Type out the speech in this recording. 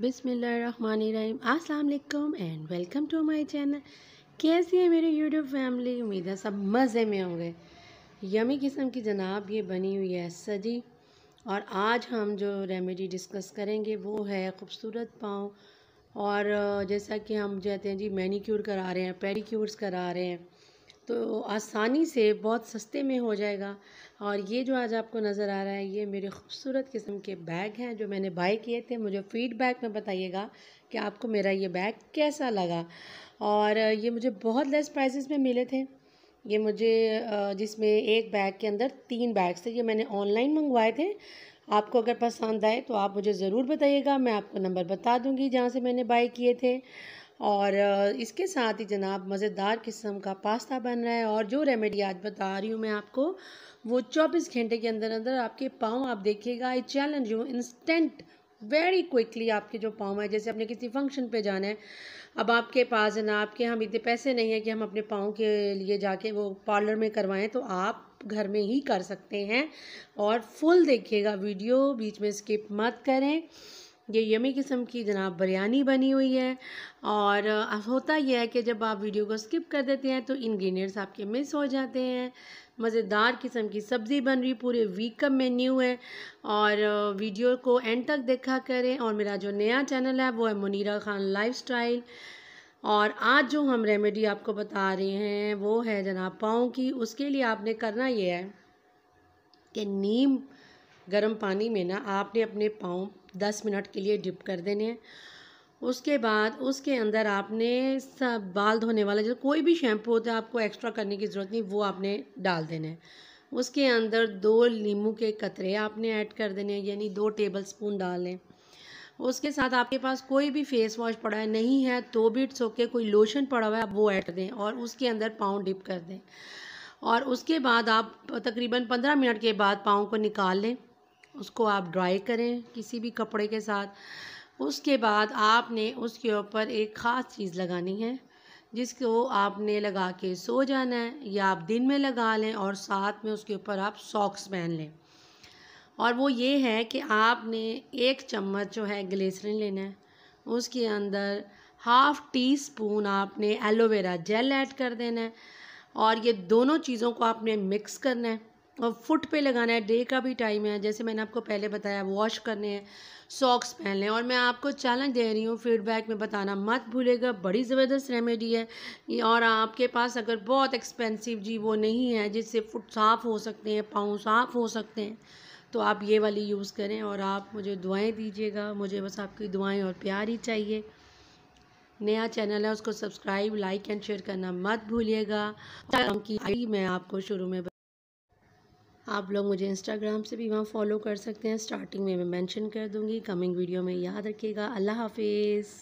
बिसमीम अस्सलाम and welcome to my channel कैसी है मेरी यूट्यूब फैमिली उम्मीद है सब मज़े में होंगे यमी किस्म की जनाब ये बनी हुई है सजी और आज हम जो रेमेडी डिस्कस करेंगे वो है ख़ूबसूरत पाँव और जैसा कि हम कहते हैं जी मैनीक्योर करा रहे हैं पेडीक्योर्स करा रहे हैं तो आसानी से बहुत सस्ते में हो जाएगा और ये जो आज आपको नज़र आ रहा है ये मेरे खूबसूरत किस्म के बैग हैं जो मैंने बाय किए थे मुझे फ़ीडबैक में बताइएगा कि आपको मेरा ये बैग कैसा लगा और ये मुझे बहुत लेस प्राइसेस में मिले थे ये मुझे जिसमें एक बैग के अंदर तीन बैग्स थे ये मैंने ऑनलाइन मंगवाए थे आपको अगर पसंद आए तो आप मुझे ज़रूर बताइएगा मैं आपको नंबर बता दूँगी जहाँ से मैंने बाय किए थे और इसके साथ ही जनाब मज़ेदार किस्म का पास्ता बन रहा है और जो रेमेडी आज बता रही हूँ मैं आपको वो चौबीस घंटे के अंदर अंदर आपके पाँव आप देखिएगा I challenge you instant very quickly आपके जो पाँव है जैसे आपने किसी फंक्शन पे जाना है अब आपके पास है ना आपके हम इतने पैसे नहीं है कि हम अपने पाँव के लिए जाके वो पार्लर में करवाएं तो आप घर में ही कर सकते हैं और फुल देखिएगा वीडियो बीच में स्किप मत करें ये यमी किस्म की जनाब बिरयानी बनी हुई है और होता यह है कि जब आप वीडियो को स्किप कर देते हैं तो इंग्रेडिएंट्स आपके मिस हो जाते हैं मज़ेदार किस्म की सब्ज़ी बन रही पूरे वीक का मेन्यू है और वीडियो को एंड तक देखा करें और मेरा जो नया चैनल है वो है मुनीरा खान लाइफस्टाइल और आज जो हम रेमेडी आपको बता रहे हैं वो है जनाब पाँव की उसके लिए आपने करना ये है कि नीम गर्म पानी में ना आपने अपने पाँव दस मिनट के लिए डिप कर देने हैं उसके बाद उसके अंदर आपने सब बाल धोने वाला जो कोई भी शैम्पू होता है आपको एक्स्ट्रा करने की ज़रूरत नहीं वो आपने डाल देना है उसके अंदर दो नींबू के कतरे आपने ऐड कर देने हैं यानी दो टेबल स्पून डाल लें उसके साथ आपके पास कोई भी फेस वॉश पड़ा है नहीं है तो भी इट्स ओके कोई लोशन पड़ा हुआ है आप वो ऐड कर दें और उसके अंदर पाँव डिप कर दें और उसके बाद आप तकरीबन पंद्रह मिनट के बाद पाँव को निकाल लें उसको आप ड्राई करें किसी भी कपड़े के साथ उसके बाद आपने उसके ऊपर एक ख़ास चीज़ लगानी है जिसको आपने लगा के सो जाना है या आप दिन में लगा लें और साथ में उसके ऊपर आप सॉक्स पहन लें और वो ये है कि आपने एक चम्मच जो है ग्लेसरिन लेना है उसके अंदर हाफ़ टी स्पून आपने एलोवेरा जेल ऐड कर देना है और ये दोनों चीज़ों को आपने मिक्स करना है और फुट पे लगाना है डे का भी टाइम है जैसे मैंने आपको पहले बताया वॉश करने हैं सॉक्स पहन लें और मैं आपको चैलेंज दे रही हूँ फीडबैक में बताना मत भूलेगा बड़ी ज़बरदस्त रेमेडी है और आपके पास अगर बहुत एक्सपेंसिव जी वो नहीं है जिससे फुट साफ़ हो सकते हैं पाँव साफ़ हो सकते हैं तो आप ये वाली यूज़ करें और आप मुझे दुआएँ दीजिएगा मुझे बस आपकी दुआएँ और प्यार ही चाहिए नया चैनल है उसको सब्सक्राइब लाइक एंड शेयर करना मत भूलिएगा मैं आपको शुरू में आप लोग मुझे इंस्टाग्राम से भी वहाँ फॉलो कर सकते हैं स्टार्टिंग में मैं मेंशन कर दूँगी कमिंग वीडियो में याद रखिएगा अल्लाह हाफिज़